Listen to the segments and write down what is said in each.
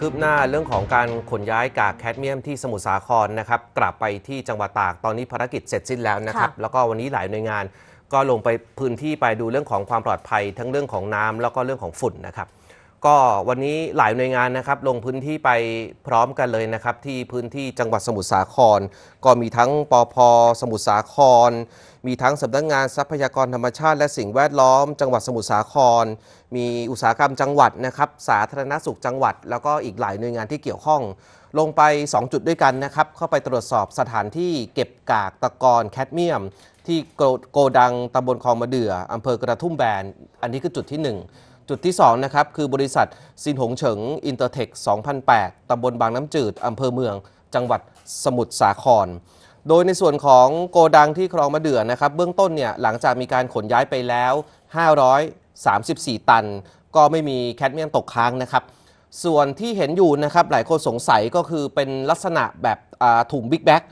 คืบหน้าเรื่องของการขนย้ายกากแคดเมียมที่สมุทรสาครนะครับกลับไปที่จังหวัดตากตอนนี้ภารกิจเสร็จสิ้นแล้วนะครับ แล้วก็วันนี้หลายหน่วยงาน ก็ลงไปพื้นที่ไปดูเรื่องของความปลอดภัยทั้งเรื่องของน้ำแล้วก็เรื่องของฝุ่นนะครับก็วันนี้หลายหน่วยงานนะครับลงพื้นที่ไปพร้อมกันเลยนะครับที่พื้นที่จังหวัดสมุทรสาคร ก็มีทั้งปอพสมุทรสาคร มีทั้งสำนักงงานทรัพยากรธรรมชาติและสิ่งแวดล้อม จังหวัดสมุทรสาคร มีอุตสาหกรรมจังหวัดนะครับสาธารณสุขจังหวัด แล้วก็อีกหลายหน่วยงานที่เกี่ยวข้อง ลงไป2จุดด้วยกันนะครับเข้าไปตรวจสอบสถานที่เก็บกากตะกอนแคดเมียม ที่โกดังตำบลคลองมะเดื่ออำเภอกระทุ่มแบนอันนี้คือจุดที่ 1จุดที่ 2 นะครับ คือบริษัทซินหงเฉิงอินเตอร์เทค2008ตำบลบางน้ำจืดอำเภอเมืองจังหวัดสมุทรสาคร โดยในส่วนของโกดังที่คลองมะเดื่อนะครับ เบื้องต้นเนี่ยหลังจากมีการขนย้ายไปแล้ว 534 ตัน ก็ไม่มีแคดเมียมตกค้างนะครับ ส่วนที่เห็นอยู่นะครับหลายคนสงสัยก็คือเป็นลักษณะแบบถุงบิ๊กแบ็ก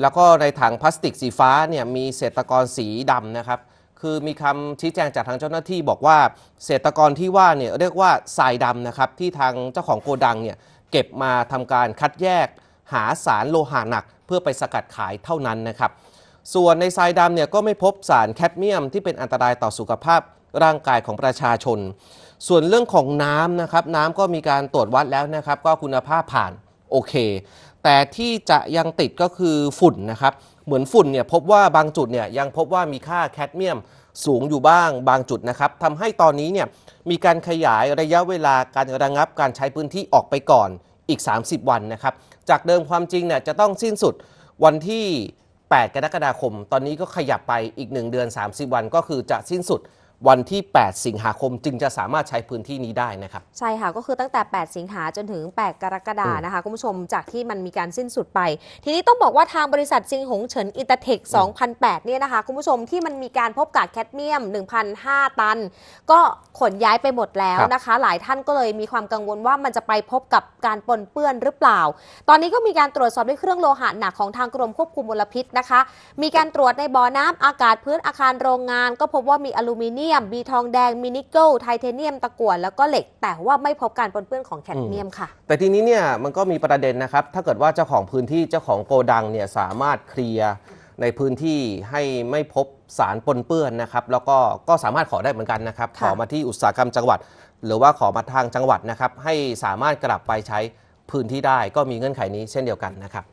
แล้วก็ในถังพลาสติกสีฟ้าเนี่ยมีเศษตะกอนสีดำนะครับคือมีคำชี้แจงจากทางเจ้าหน้าที่บอกว่าเศษตะกอนที่ว่าเนี่ยเรียกว่าทรายดำนะครับที่ทางเจ้าของโกดังเนี่ยเก็บมาทำการคัดแยก หาสารโลหะหนัก เพื่อไปสกัดขายเท่านั้นนะครับส่วนในทรายดำเนี่ยก็ไม่พบสารแคดเมียมที่เป็นอันตรายต่อสุขภาพร่างกายของประชาชน ส่วนเรื่องของน้ำนะครับน้ำก็มีการตรวจวัดแล้วนะครับก็คุณภาพผ่านโอเค แต่ที่จะยังติดก็คือฝุ่นนะครับ เหมือนฝุ่นเนี่ยพบว่าบางจุดเนี่ยยังพบว่ามีค่าแคดเมียมสูงอยู่บ้างบางจุดนะครับ ทำให้ตอนนี้เนี่ยมีการขยายระยะเวลาการระงับการใช้พื้นที่ออกไปก่อนอีก 30 วันนะครับ จากเดิมความจริงเนี่ยจะต้องสิ้นสุดวันที่ 8 กรกฎาคม ตอนนี้ก็ขยับไปอีก 1 เดือน 30 วันก็คือจะสิ้นสุดวันที่ 8 สิงหาคมจึงจะสามารถใช้พื้นที่นี้ได้นะครับใช่ค่ะ ก็คือตั้งแต่ 8 สิงหาจนถึง 8 กรกฎาคมนะคะ คุณผู้ชมจากที่มันมีการสิ้นสุดไป ทีนี้ต้องบอกว่าทางบริษัทซิงหงเฉินอินเตอร์เทค 2008 เนี่ยนะคะคุณผู้ชมที่มันมีการพบกากแคดเมียม1,005ตัน ก็ขนย้ายไปหมดแล้วนะคะ หลายท่านก็เลยมีความกังวลว่ามันจะไปพบกับการปนเปื้อนหรือเปล่า ตอนนี้ก็มีการตรวจสอบด้วยเครื่องโลหะหนักของทางกรมควบคุมมลพิษนะคะ มีการตรวจในบ่อน้ำอากาศพื้นอาคารโรงงาน ก็พบว่ามีอลูมิเนียมยมมีทองแดงมีนิกเกิลไทเทเนียมตะกั่วแล้วก็เหล็ก แต่ว่าไม่พบการปนเปื้อนของแคดเมียมค่ะแต่ทีนี้เนี่ยมันก็มีประเด็นนะครับ ถ้าเกิดว่าเจ้าของพื้นที่เจ้าของโกดังเนี่ยสามารถเคลียร์ในพื้นที่ให้ไม่พบสารปนเปื้อนนะครับแล้วก็ก็สามารถขอได้เหมือนกันนะครับขอมาที่อุตสาหกรรมจังหวัด หรือว่าขอมาทางจังหวัดนะครับให้สามารถกลับไปใช้พื้นที่ได้ ก็มีเงื่อนไขนี้เช่นเดียวกันนะครับ